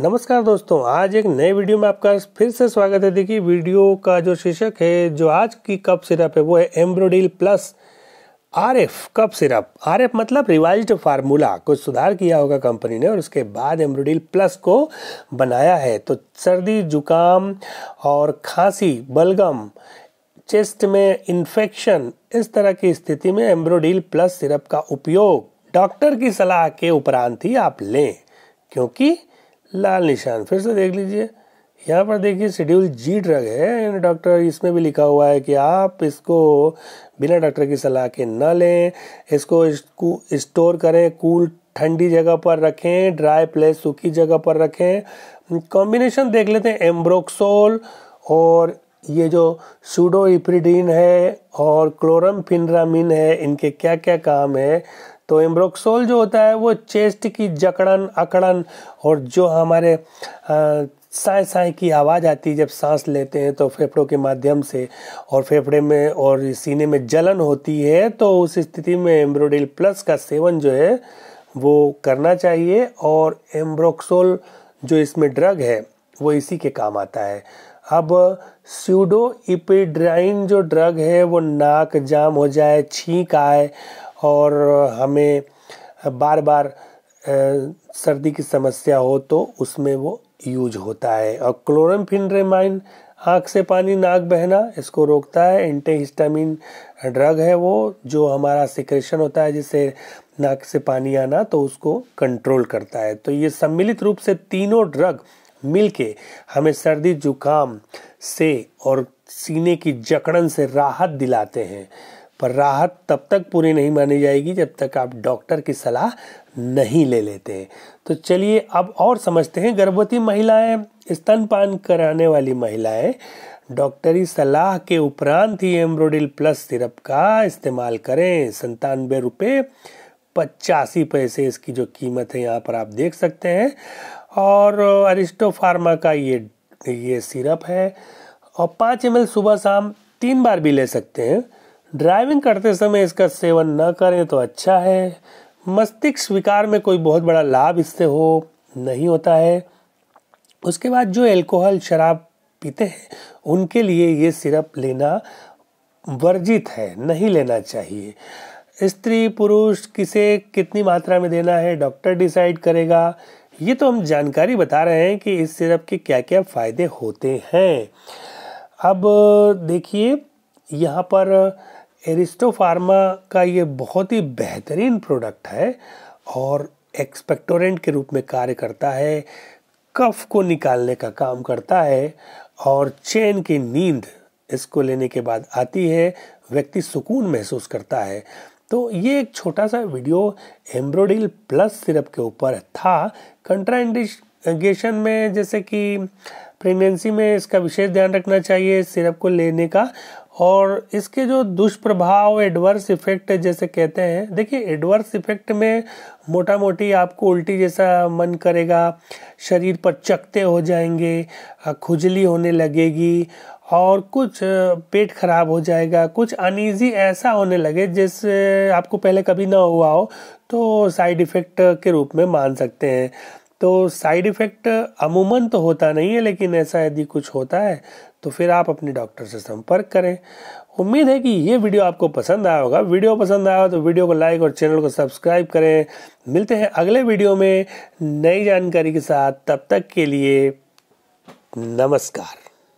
नमस्कार दोस्तों आज एक नए वीडियो में आपका फिर से स्वागत है देखिए वीडियो का जो शीर्षक है जो आज की कप सिरप है वो है Ambrodil plus R F cup syrup R F मतलब रिवाइज्ड फार्मूला कुछ सुधार किया होगा कंपनी ने और उसके बाद एम्ब्रोडिल प्लस को बनाया है तो सर्दी जुकाम और खांसी बलगम चेस्ट में इन्फेक्शन इस तरह की स्थिति में एम्ब्रोडिल प्लस सिरप का उपयोग डॉक्टर की सलाह के उपरांत ही आप लें क्योंकि लाल निशान फिर से देख लीजिए यहाँ पर देखिए शेड्यूल जी ड्रग है डॉक्टर इसमें भी लिखा हुआ है कि आप इसको बिना डॉक्टर की सलाह के ना लें इसको स्टोर करें कूल ठंडी जगह पर रखें ड्राई प्लेस सूखी जगह पर रखें कॉम्बिनेशन देख लेते हैं एम्ब्रोक्सोल और ये जो सूडो इप्रिडीन है और क्लोरमफिनरामिन है इनके क्या क्या काम है तो एम्ब्रोक्सोल जो होता है वो चेस्ट की जकड़न अकड़न और जो हमारे साय साए साए की आवाज़ आती है जब सांस लेते हैं तो फेफड़ों के माध्यम से और फेफड़े में और सीने में जलन होती है तो उस स्थिति में एम्ब्रोडिल प्लस का सेवन जो है वो करना चाहिए और एम्ब्रोक्सोल जो इसमें ड्रग है वो इसी के काम आता है अब स्यूडो इपिड्राइन जो ड्रग है वो नाक जाम हो जाए छींक आए और हमें बार बार सर्दी की समस्या हो तो उसमें वो यूज होता है और क्लोरमफिनरेमाइन आँख से पानी नाक बहना इसको रोकता है एंटीहिस्टामिन ड्रग है वो जो हमारा सिक्रेशन होता है जिससे नाक से पानी आना तो उसको कंट्रोल करता है तो ये सम्मिलित रूप से तीनों ड्रग मिलके हमें सर्दी जुकाम से और सीने की जकड़न से राहत दिलाते हैं पर राहत तब तक पूरी नहीं मानी जाएगी जब तक आप डॉक्टर की सलाह नहीं ले लेते तो चलिए अब और समझते हैं गर्भवती महिलाएं स्तनपान कराने वाली महिलाएं डॉक्टरी सलाह के उपरांत ही एम्ब्रोडिल प्लस सिरप का इस्तेमाल करें संतानवे रुपये पचासी पैसे इसकी जो कीमत है यहाँ पर आप देख सकते हैं और अरिस्टो फार्मा का ये ये सिरप है और पाँच एम सुबह शाम तीन बार भी ले सकते हैं ड्राइविंग करते समय इसका सेवन न करें तो अच्छा है मस्तिष्क विकार में कोई बहुत बड़ा लाभ इससे हो नहीं होता है उसके बाद जो एल्कोहल शराब पीते हैं उनके लिए ये सिरप लेना वर्जित है नहीं लेना चाहिए स्त्री पुरुष किसे कितनी मात्रा में देना है डॉक्टर डिसाइड करेगा ये तो हम जानकारी बता रहे हैं कि इस सिरप के क्या क्या फ़ायदे होते हैं अब देखिए यहाँ पर एरिस्टो फार्मा का ये बहुत ही बेहतरीन प्रोडक्ट है और एक्सपेक्टोरेंट के रूप में कार्य करता है कफ को निकालने का काम करता है और चैन की नींद इसको लेने के बाद आती है व्यक्ति सुकून महसूस करता है तो ये एक छोटा सा वीडियो एम्ब्रोडिल प्लस सिरप के ऊपर था कंट्राइंडेशन में जैसे कि प्रेगनेंसी में इसका विशेष ध्यान रखना चाहिए सिरप को लेने का और इसके जो दुष्प्रभाव एडवर्स इफेक्ट जैसे कहते हैं देखिए एडवर्स इफेक्ट में मोटा मोटी आपको उल्टी जैसा मन करेगा शरीर पर चकते हो जाएंगे खुजली होने लगेगी और कुछ पेट खराब हो जाएगा कुछ अनईजी ऐसा होने लगे जैसे आपको पहले कभी ना हुआ हो तो साइड इफ़ेक्ट के रूप में मान सकते हैं तो साइड इफ़ेक्ट अमूमन तो होता नहीं है लेकिन ऐसा यदि कुछ होता है तो फिर आप अपने डॉक्टर से संपर्क करें उम्मीद है कि ये वीडियो आपको पसंद आया होगा वीडियो पसंद आया हो तो वीडियो को लाइक और चैनल को सब्सक्राइब करें मिलते हैं अगले वीडियो में नई जानकारी के साथ तब तक के लिए नमस्कार